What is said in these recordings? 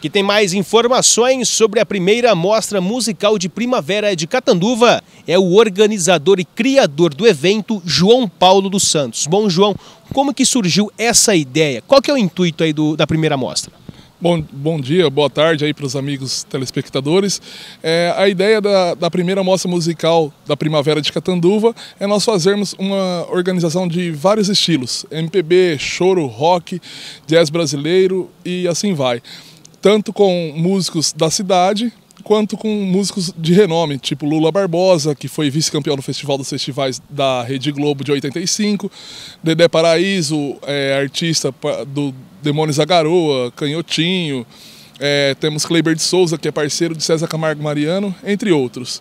que tem mais informações sobre a primeira mostra musical de primavera de Catanduva, é o organizador e criador do evento, João Paulo dos Santos. Bom, João, como que surgiu essa ideia? Qual que é o intuito aí do, da primeira mostra? Bom, bom dia, boa tarde aí para os amigos telespectadores. É, a ideia da, da primeira mostra musical da Primavera de Catanduva é nós fazermos uma organização de vários estilos: MPB, choro, rock, jazz brasileiro e assim vai tanto com músicos da cidade quanto com músicos de renome, tipo Lula Barbosa, que foi vice-campeão no Festival dos Festivais da Rede Globo de 85, Dedé Paraíso, é, artista do Demônios da Garoa, Canhotinho, é, temos Kleber de Souza, que é parceiro de César Camargo Mariano, entre outros.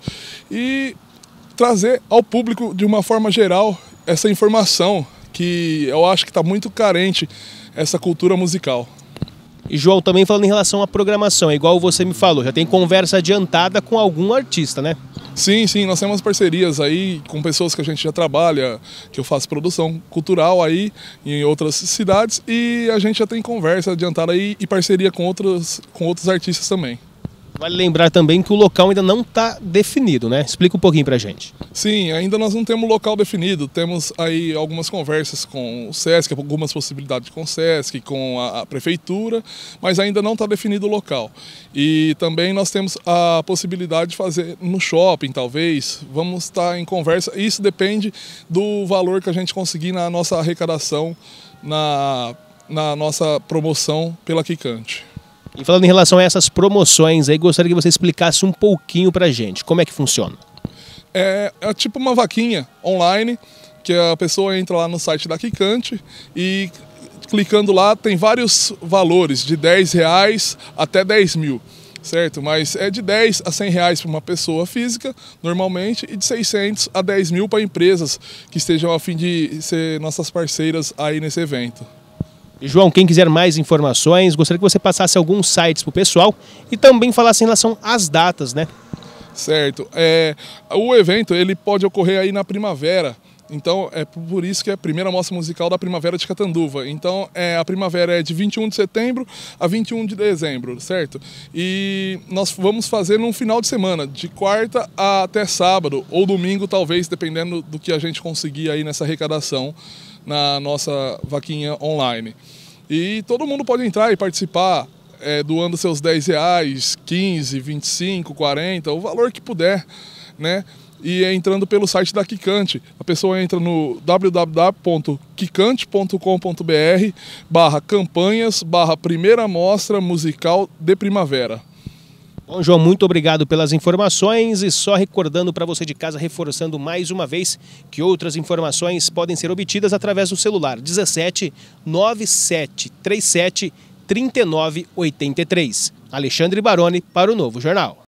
E trazer ao público, de uma forma geral, essa informação que eu acho que está muito carente, essa cultura musical. E João, também falando em relação à programação, é igual você me falou, já tem conversa adiantada com algum artista, né? Sim, sim, nós temos parcerias aí com pessoas que a gente já trabalha, que eu faço produção cultural aí em outras cidades e a gente já tem conversa adiantada aí e parceria com outros, com outros artistas também. Vale lembrar também que o local ainda não está definido, né? Explica um pouquinho para gente. Sim, ainda nós não temos local definido. Temos aí algumas conversas com o SESC, algumas possibilidades com o SESC, com a, a prefeitura, mas ainda não está definido o local. E também nós temos a possibilidade de fazer no shopping, talvez. Vamos estar tá em conversa. Isso depende do valor que a gente conseguir na nossa arrecadação, na, na nossa promoção pela Quicante. E falando em relação a essas promoções aí, gostaria que você explicasse um pouquinho a gente, como é que funciona? É, é tipo uma vaquinha online, que a pessoa entra lá no site da Quicante e clicando lá tem vários valores, de 10 reais até 10 mil certo? Mas é de 10 a 100 reais para uma pessoa física, normalmente, e de 600 a 10 mil para empresas que estejam a fim de ser nossas parceiras aí nesse evento. João, quem quiser mais informações, gostaria que você passasse alguns sites para o pessoal e também falasse em relação às datas, né? Certo. É, o evento ele pode ocorrer aí na primavera, então é por isso que é a primeira mostra musical da Primavera de Catanduva. Então é, a primavera é de 21 de setembro a 21 de dezembro, certo? E nós vamos fazer num final de semana, de quarta até sábado, ou domingo talvez, dependendo do que a gente conseguir aí nessa arrecadação na nossa vaquinha online. E todo mundo pode entrar e participar, é, doando seus 10 reais, 15, 25, 40, o valor que puder, né? e é entrando pelo site da Kikante. A pessoa entra no www.kikante.com.br barra campanhas barra primeira mostra musical de primavera. Bom, João, muito obrigado pelas informações e só recordando para você de casa, reforçando mais uma vez que outras informações podem ser obtidas através do celular 17 9737 3983. Alexandre Baroni para o Novo Jornal.